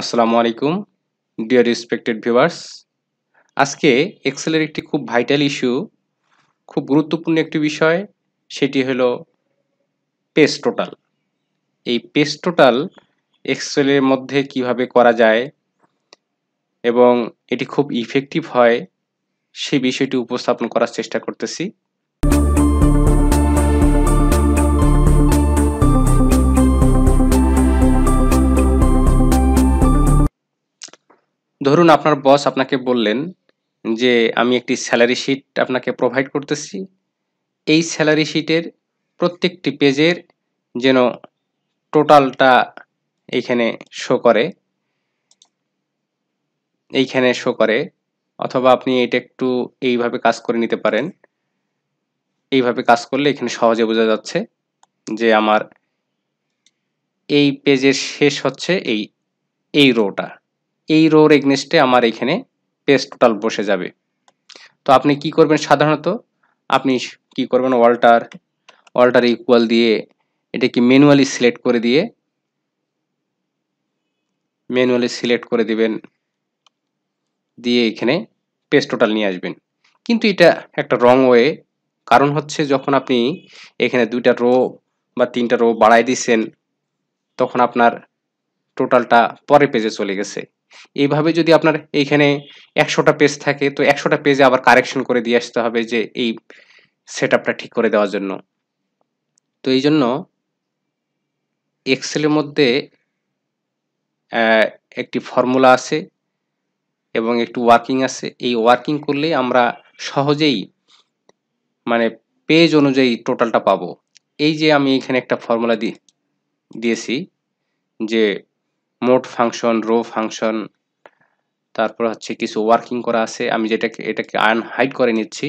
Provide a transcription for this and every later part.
আসসালামু আলাইকুম deer respected viewers আজকে এক্সেলের একটি খুব ভাইটাল ইস্যু খুব গুরুত্বপূর্ণ একটি বিষয় সেটি হলো পেস টোটাল এই পেস টোটাল এক্সেলের মধ্যে কিভাবে করা যায় এবং এটি খুব ইফেক্টিভ হয় সেই বিষয়টি উপস্থাপন করার চেষ্টা করতেছি ধরুন আপনার বস আপনাকে বললেন যে আমি একটি স্যালারি শিট আপনাকে প্রোভাইড করতেছি এই স্যালারি শিটের প্রত্যেকটি পেজের যেন টোটালটা এইখানে শো করে এইখানে শো করে অথবা আপনি এটা একটু এইভাবে কাজ করে নিতে পারেন এইভাবে কাজ করলে এখানে সহজে বোঝা যাচ্ছে যে আমার এই পেজের শেষ হচ্ছে এই এই রোটা এই রোর এগনেস্টে আমার এখানে পেজ টোটাল বসে যাবে তো আপনি কি করবেন সাধারণত আপনি কি করবেন অল্টার অল্টার ইকুয়াল দিয়ে এটাকে ম্যানুয়ালি সিলেক্ট করে দিয়ে ম্যানুয়ালি সিলেক্ট করে দিবেন দিয়ে এখানে পেজ টোটাল নিয়ে আসবেন কিন্তু এটা একটা রং ওয়ে কারণ হচ্ছে যখন আপনি এখানে দুইটা রো বা তিনটা রো বাড়াই দিচ্ছেন তখন আপনার টোটালটা পরে পেজে চলে গেছে এইভাবে যদি আপনার এইখানে একশোটা পেজ থাকে তো একশোটা পেজে আবার কারেকশন করে দিয়ে আসতে হবে যে এই সেট ঠিক করে দেওয়ার জন্য তো এই জন্য এক্সেলের মধ্যে একটি ফর্মুলা আছে এবং একটু ওয়ার্কিং আছে এই ওয়ার্কিং করলে আমরা সহজেই মানে পেজ অনুযায়ী টোটালটা পাবো এই যে আমি এখানে একটা ফর্মুলা দিয়েছি যে মোট ফাংশন রো ফাংশন তারপর হচ্ছে কিছু ওয়ার্কিং করা আছে আমি যেটাকে এটাকে আয়ন হাইড করে নিচ্ছি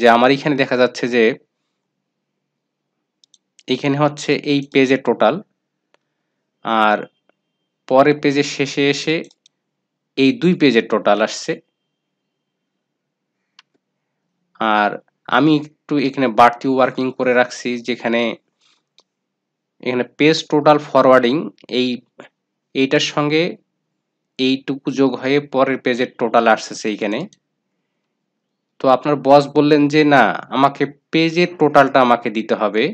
যে আমার এখানে দেখা যাচ্ছে যে এখানে হচ্ছে এই পেজে টোটাল আর পরে পেজের শেষে এসে এই দুই পেজের টোটাল আসছে আর আমি একটু এখানে বাড়তি ওয়ার্কিং করে রাখছি যেখানে এখানে পেজ টোটাল ফরওয়ার্ডিং এই এইটার সঙ্গে এইটুকু যোগ হয়ে পরের পেজের টোটাল আসতেছে এইখানে তো আপনার বস বললেন যে না আমাকে পেজের টোটালটা আমাকে দিতে হবে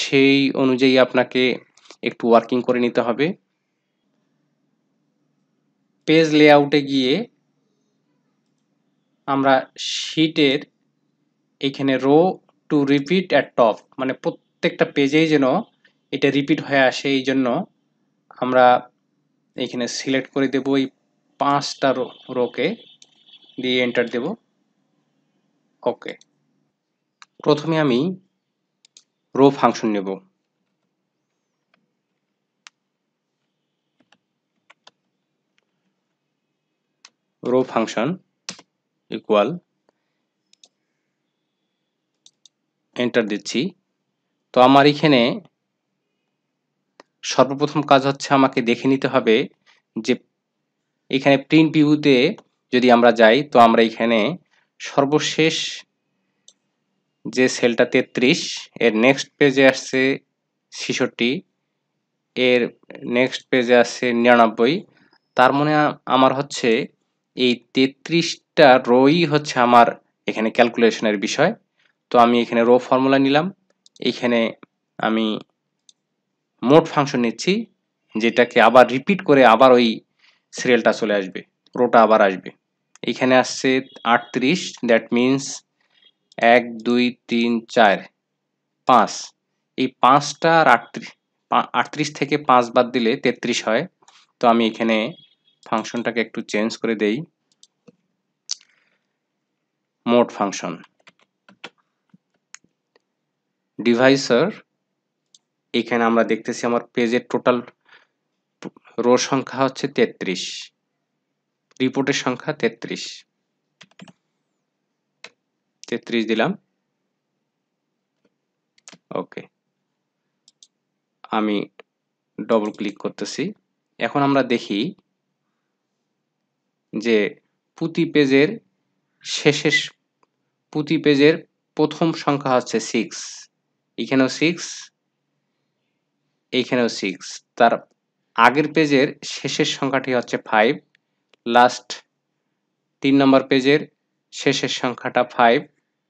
সেই অনুযায়ী আপনাকে একটু ওয়ার্কিং করে নিতে হবে পেজ লেআউটে গিয়ে আমরা শিটের এইখানে row to repeat at top মানে প্রত্যেকটা পেজেই যেন এটা রিপিট হয়ে আসে এই জন্য আমরা এখানে সিলেক্ট করে দেব এই পাঁচটা রোকে দিয়ে এন্টার দেব ওকে প্রথমে আমি রো ফাংশন নেব রো ফাংশন ইকুয়াল এন্টার দিচ্ছি তো আমার এখানে সর্বপ্রথম কাজ হচ্ছে আমাকে দেখে নিতে হবে যে এখানে প্রিন্ট ভিউতে যদি আমরা যাই তো আমরা এখানে সর্বশেষ যে সেলটা তেত্রিশ এর নেক্সট পেজে আসছে ছিষট্টি এর নেক্সট পেজে আসছে নিরানব্বই তার মানে আমার হচ্ছে এই তেত্রিশটা রোই হচ্ছে আমার এখানে ক্যালকুলেশনের বিষয় তো আমি এখানে রো ফর্মুলা নিলাম এখানে আমি মোট ফাংশন নিচ্ছি যেটাকে আবার রিপিট করে আবার ওই সিরিয়ালটা চলে আসবে রোটা আবার আসবে এখানে আসছে আটত্রিশ দ্যাট মিন্স এক দুই তিন চার পাঁচ এই পাঁচটা আর আটত্রিশ আটত্রিশ থেকে পাঁচ বাদ দিলে তেত্রিশ হয় তো আমি এখানে ফাংশনটাকে একটু চেঞ্জ করে দেই মোট ফাংশন ডিভাইসার এখানে আমরা দেখতেছি আমার পেজের টোটাল রো সংখ্যা হচ্ছে তেত্রিশ রিপোর্টের সংখ্যা তেত্রিশ তেত্রিশ দিলাম ওকে আমি ডবল ক্লিক করতেছি এখন আমরা দেখি যে পুঁতি পেজের শেষের পুঁতি পেজের প্রথম সংখ্যা হচ্ছে সিক্স এখানেও সিক্স এইখানেও সিক্স তার আগের পেজের শেষের সংখ্যাটি হচ্ছে ফাইভ লাস্ট তিন নম্বর পেজের শেষের সংখ্যাটা ফাইভ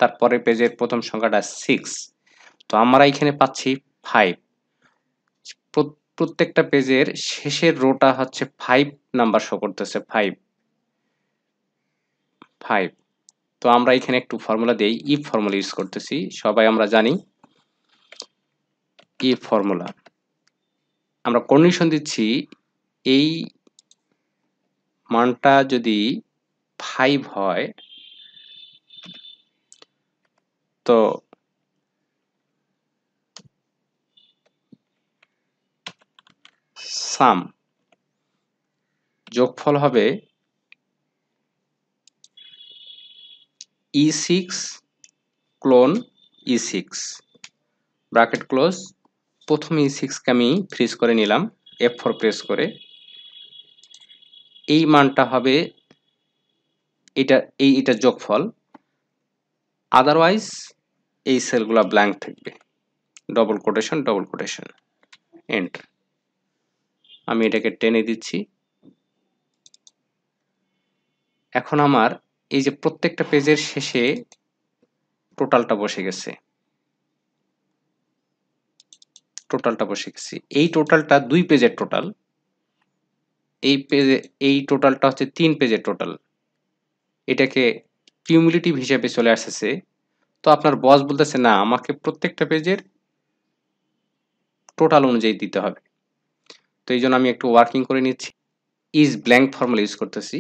তারপরে পেজের প্রথম সংখ্যাটা সিক্স তো আমরা এখানে পাচ্ছি ফাইভ প্রত্যেকটা পেজের শেষের রোটা হচ্ছে ফাইভ নাম্বার শো করতেছে ফাইভ ফাইভ তো আমরা এখানে একটু ফর্মুলা দিই ইফ ফর্মুলা ইউজ করতেছি সবাই আমরা জানি ইফ ফর্মুলা আমরা কন্ডিশন দিচ্ছি এই মানটা যদি ফাইভ হয় তো সাম যোগফল হবে E six colon E six bracket close প্রথমে সিক্সকে আমি ফ্রিজ করে নিলাম এফ ফোর প্রেস করে এই মানটা হবে এটা এই এটা যোগফল আদারওয়াইজ এই সেলগুলো ব্ল্যাঙ্ক থাকবে double quotation double quotation and আমি এটাকে টেনে দিচ্ছি এখন আমার এই যে প্রত্যেকটা পেজের শেষে টোটালটা বসে গেছে টোটালটা বসে এই টোটালটা দুই পেজের টোটাল এই পেজে এই টোটালটা হচ্ছে তিন পেজের টোটাল এটাকে কিউমুলেটিভ হিসাবে চলে আসতেছে তো আপনার বস বলতেছে না আমাকে প্রত্যেকটা পেজের টোটাল অনুযায়ী দিতে হবে তো এই জন্য আমি একটু ওয়ার্কিং করে নিচ্ছি ইজ ব্ল্যাঙ্ক ফর্মুলা ইউজ করতেছি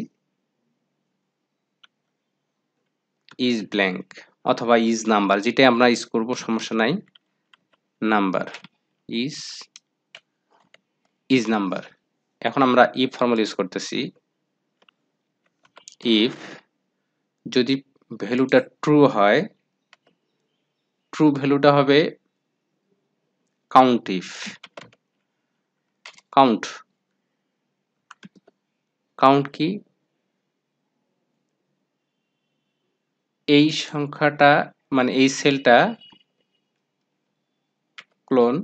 ইজ ব্ল্যাঙ্ক অথবা ইজ নাম্বার যেটা আমরা ইউজ করবো সমস্যা নাই নাম্বার ইজ ইজ নাম্বার এখন আমরা ইফ ফর্মুলা ইউজ করতেছি ইফ যদি ভ্যালুটা ট্রু হয় ট্রু ভ্যালুটা হবে কাউন্ট ইফ কাউন্ট কাউন্ট কি এই সংখ্যাটা মানে এই সেলটা ক্লোন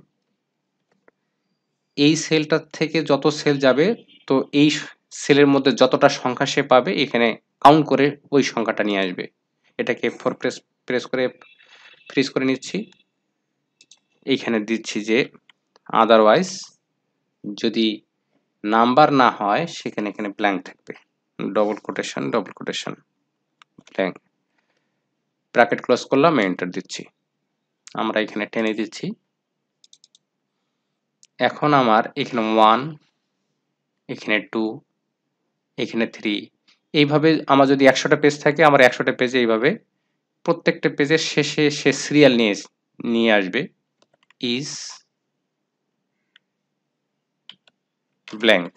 এই সেলটার থেকে যত সেল যাবে তো এই সেলের মধ্যে যতটা সংখ্যা সে পাবে এখানে কাউন্ট করে ওই সংখ্যাটা নিয়ে আসবে এটাকে ফোর প্রেস প্রেস করে ফ্রিজ করে নিচ্ছি এইখানে দিচ্ছি যে আদারওয়াইজ যদি নাম্বার না হয় সেখানে এখানে ব্ল্যাঙ্ক থাকবে double quotation double quotation blank bracket close করলাম এন্টার দিচ্ছি আমরা এখানে টেনে দিচ্ছি এখন আমার এখানে ওয়ান এখানে টু এখানে থ্রি এইভাবে আমার যদি একশোটা পেজ থাকে আমার একশোটা পেজে এইভাবে প্রত্যেকটা পেজের শেষে সে সিরিয়াল নিয়ে নিয়ে আসবে ইজ ব্ল্যাঙ্ক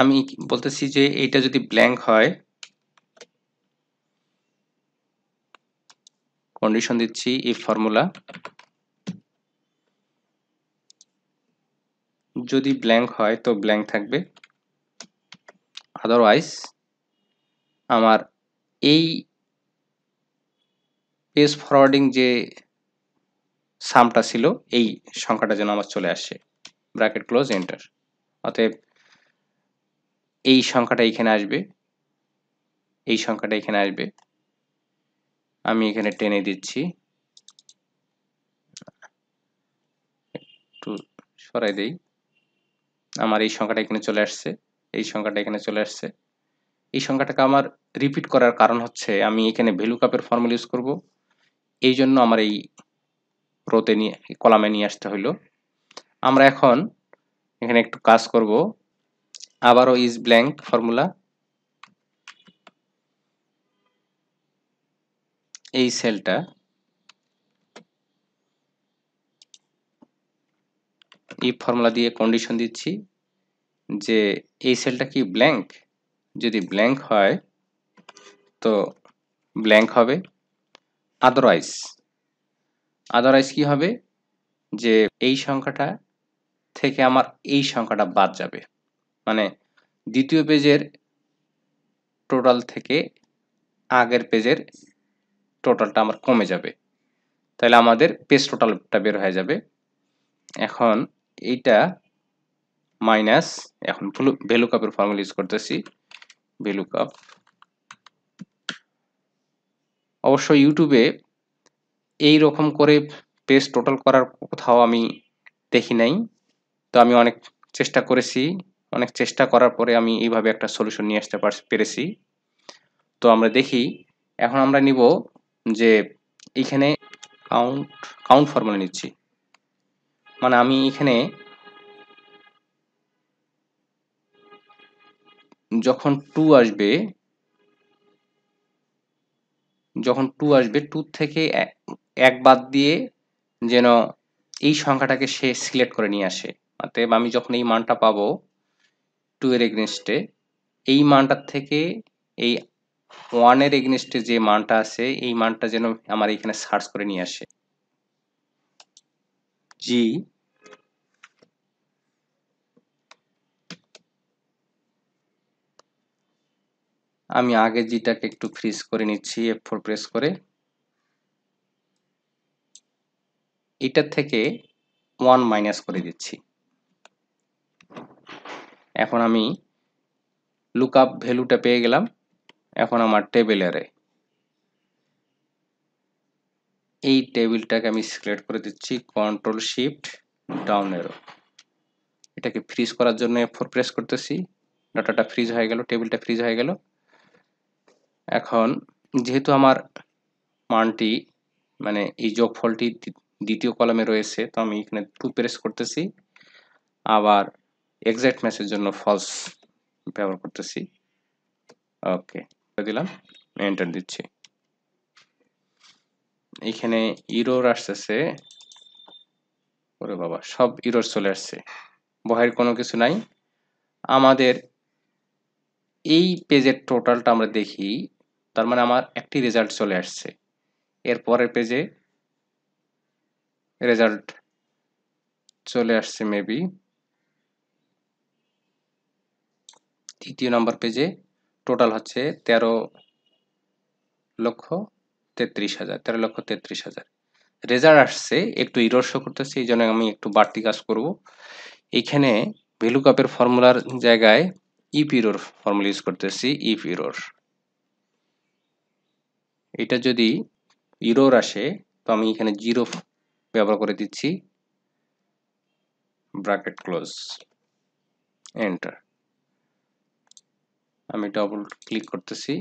আমি বলতেছি যে এইটা যদি ব্ল্যাঙ্ক হয় কন্ডিশন দিচ্ছি এই ফর্মুলা যদি ব্ল্যাঙ্ক হয় তো ব্ল্যাঙ্ক থাকবে আদারওয়াইজ আমার এই পেজ ফরওয়ার্ডিং যে সামটা ছিল এই সংখ্যাটা যেন আমার চলে আসে ব্র্যাকেট ক্লোজ এন্টার অতএব এই সংখ্যাটা এখানে আসবে এই সংখ্যাটা এখানে আসবে আমি এখানে টেনে দিচ্ছি একটু সরাই দেই আমার এই সংখ্যাটা এখানে চলে আসছে এই সংখ্যাটা এখানে চলে আসছে এই সংখ্যাটাকে আমার রিপিট করার কারণ হচ্ছে আমি এখানে ভ্যালু কাপের ফর্মুলা ইউজ করব এই জন্য আমার এই রোতে নিয়ে কলামে নিয়ে আসতে হইল আমরা এখন এখানে একটু কাজ করব আবারও ইজ ব্ল্যাঙ্ক ফর্মুলা এই সেলটা ইফ ফর্মুলা দিয়ে কন্ডিশন দিচ্ছি যে এই সেলটা কি ব্ল্যাঙ্ক যদি ব্ল্যাঙ্ক হয় তো ব্ল্যাঙ্ক হবে আদারওয়াইজ আদারওয়াইজ কি হবে যে এই সংখ্যাটা থেকে আমার এই সংখ্যাটা বাদ যাবে মানে দ্বিতীয় পেজের টোটাল থেকে আগের পেজের টোটালটা আমার কমে যাবে তাহলে আমাদের পেজ টোটালটা বের হয়ে যাবে এখন এইটা মাইনাস এখন ভ্যালু কাপের ফর্মুলা ইউজ করতেছি ভ্যালু কাপ অবশ্য ইউটিউবে এই রকম করে পেজ টোটাল করার কোথাও আমি দেখি নাই তো আমি অনেক চেষ্টা করেছি অনেক চেষ্টা করার পরে আমি এইভাবে একটা সলিউশন নিয়ে আসতে পেরেছি তো আমরা দেখি এখন আমরা নিব যে এইখানে কাউন্ট কাউন্ট ফর্মুলা নিচ্ছি মানে আমি এখানে যখন টু আসবে যখন টু আসবে টু থেকে এক বাদ দিয়ে যেন এই সংখ্যাটাকে সে সিলেক্ট করে নিয়ে আসে অতএব আমি যখন এই মানটা পাবো টু এর এগনেস্টে এই মানটার থেকে এই ওয়ানের এগনেস্টে যে মানটা আছে এই মানটা যেন আমার এখানে সার্চ করে নিয়ে আসে G আমি আগে জিটাকে একটু ফ্রিজ করে নিচ্ছি এফ ফোর প্রেস করে এটা থেকে ওয়ান মাইনাস করে দিচ্ছি এখন আমি লুক আপ ভ্যালুটা পেয়ে গেলাম এখন আমার টেবিলারে এই টেবিলটাকে আমি সিলেক্ট করে দিচ্ছি কন্ট্রোল শিফট ডাউন এরো এটাকে ফ্রিজ করার জন্য ফোর প্রেস করতেছি ডাটাটা ফ্রিজ হয়ে গেল টেবিলটা ফ্রিজ হয়ে গেল এখন যেহেতু আমার মানটি মানে এই ফলটি দ্বিতীয় কলামে রয়েছে তো আমি এখানে টু প্রেস করতেছি আবার এক্সাক্ট ম্যাচের জন্য ফলস ব্যবহার করতেছি ওকে দিলাম এন্টার দিচ্ছি এখানে ইরোর আসতেছে ওরে বাবা সব ইরোর চলে আসছে বহের কোনো কিছু নাই আমাদের এই পেজের টোটালটা আমরা দেখি তার মানে আমার একটি রেজাল্ট চলে আসছে এর পরের পেজে রেজাল্ট চলে আসছে মেবি তৃতীয় নম্বর পেজে টোটাল হচ্ছে তেরো লক্ষ তেত্রিশ হাজার তেরো লক্ষ তেত্রিশ হাজার রেজাল্ট আসছে একটু ইরস্য করতেছে এই জন্য আমি একটু বাড়তি কাজ করব এইখানে ভ্যালু কাপের ফর্মুলার জায়গায় ইপিরোর ফর্মুলা ইউজ করতেছি ইপিরোর এটা যদি ইরোর আসে তো আমি এখানে জিরো ব্যবহার করে দিচ্ছি ব্র্যাকেট ক্লোজ এন্টার আমি ডবল ক্লিক করতেছি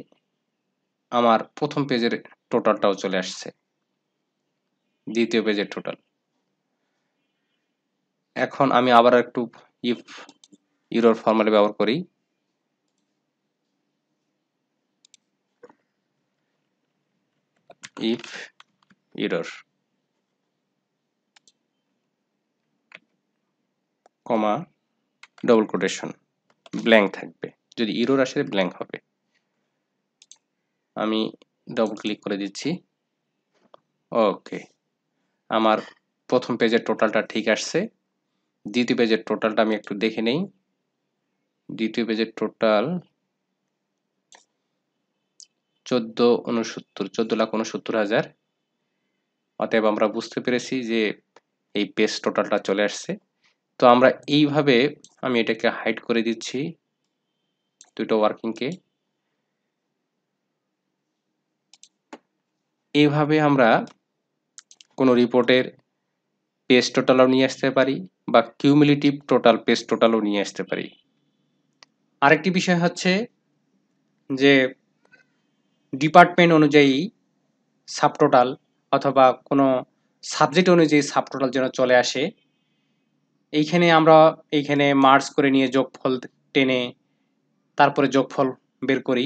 আমার প্রথম পেজের টোটালটাও চলে আসছে দ্বিতীয় পেজের টোটাল এখন আমি আবার একটু ইফ ইউরোর ফর্মালি ব্যবহার করি if error comma double quotation blank থাকবে যদি ইরোর আসে ব্ল্যাঙ্ক হবে আমি ডবল ক্লিক করে দিচ্ছি ওকে আমার প্রথম পেজের টোটালটা ঠিক আসছে দ্বিতীয় পেজের টোটালটা আমি একটু দেখে নেই দ্বিতীয় পেজের টোটাল চোদ্দ উনসত্তর চোদ্দ লাখ উনসত্তর হাজার অতএব আমরা বুঝতে পেরেছি যে এই পেজ টোটালটা চলে আসছে তো আমরা এইভাবে আমি এটাকে হাইড করে দিচ্ছি দুটো ওয়ার্কিংকে এইভাবে আমরা কোনো রিপোর্টের পেজ টোটালও নিয়ে আসতে পারি বা কিউমিলিটিভ টোটাল পেজ টোটালও নিয়ে আসতে পারি আরেকটি বিষয় হচ্ছে যে ডিপার্টমেন্ট অনুযায়ী সাব টোটাল অথবা কোনো সাবজেক্ট অনুযায়ী সাব টোটাল যেন চলে আসে এইখানে আমরা এইখানে মার্চ করে নিয়ে যোগফল টেনে তারপরে যোগফল বের করি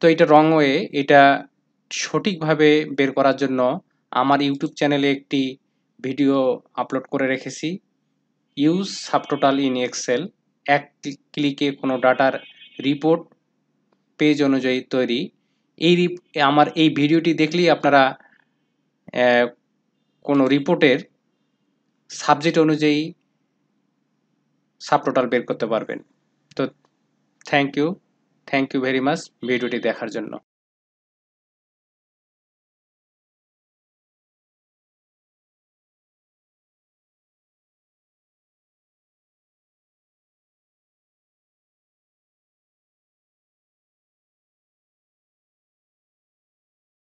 তো এটা রং ওয়ে এটা সঠিকভাবে বের করার জন্য আমার ইউটিউব চ্যানেলে একটি ভিডিও আপলোড করে রেখেছি ইউজ সাবটোটাল ইন এক্সেল এক ক্লিকে কোনো ডাটার রিপোর্ট পেজ অনুযায়ী তৈরি এই আমার এই ভিডিওটি দেখলেই আপনারা কোনো রিপোর্টের সাবজেক্ট অনুযায়ী সাবটোটাল বের করতে পারবেন তো thank you thank you very much ভিডিওটি দেখার জন্য